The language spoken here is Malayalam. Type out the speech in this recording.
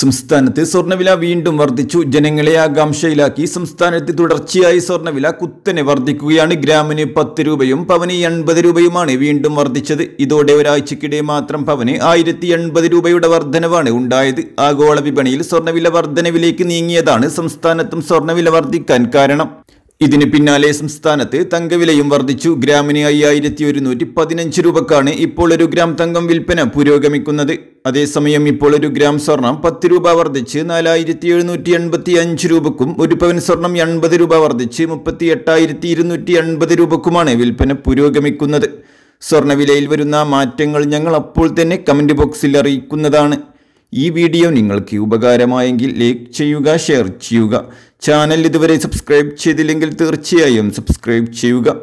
സംസ്ഥാനത്ത് സ്വർണ്ണവില വീണ്ടും വർദ്ധിച്ചു ജനങ്ങളെ ആകാംക്ഷയിലാക്കി സംസ്ഥാനത്ത് തുടർച്ചയായി സ്വർണ്ണവില കുത്തനെ വർദ്ധിക്കുകയാണ് ഗ്രാമിന് പത്ത് രൂപയും പവന് എൺപത് രൂപയുമാണ് വീണ്ടും വർദ്ധിച്ചത് ഇതോടെ ഒരാഴ്ചക്കിടെ മാത്രം പവന് ആയിരത്തി എൺപത് രൂപയുടെ വർധനവാണ് ഉണ്ടായത് ആഗോള വിപണിയിൽ സ്വർണ്ണവില വർധനവിലേക്ക് നീങ്ങിയതാണ് സംസ്ഥാനത്തും സ്വർണ്ണവില വർദ്ധിക്കാൻ കാരണം ഇതിന് പിന്നാലെ സംസ്ഥാനത്ത് തങ്കവിലയും വർദ്ധിച്ചു ഗ്രാമിന് അയ്യായിരത്തി ഒരുന്നൂറ്റി പതിനഞ്ച് രൂപക്കാണ് ഇപ്പോൾ ഒരു ഗ്രാം തങ്കം വിൽപ്പന പുരോഗമിക്കുന്നത് അതേസമയം ഇപ്പോൾ ഒരു ഗ്രാം സ്വർണം പത്ത് രൂപ വർദ്ധിച്ച് നാലായിരത്തി എഴുന്നൂറ്റി എൺപത്തി അഞ്ച് രൂപക്കും ഒരു പവൻ സ്വർണം എൺപത് രൂപ വർദ്ധിച്ച് മുപ്പത്തി എട്ടായിരത്തി ഇരുന്നൂറ്റി എൺപത് രൂപക്കുമാണ് വിൽപ്പന പുരോഗമിക്കുന്നത് സ്വർണ്ണവിലയിൽ വരുന്ന മാറ്റങ്ങൾ ഞങ്ങൾ അപ്പോൾ തന്നെ കമൻറ്റ് ബോക്സിൽ അറിയിക്കുന്നതാണ് ഈ വീഡിയോ നിങ്ങൾക്ക് ഉപകാരമായെങ്കിൽ ലൈക്ക് ചെയ്യുക ഷെയർ ചെയ്യുക ചാനൽ ഇതുവരെ സബ്സ്ക്രൈബ് ചെയ്തില്ലെങ്കിൽ തീർച്ചയായും സബ്സ്ക്രൈബ് ചെയ്യുക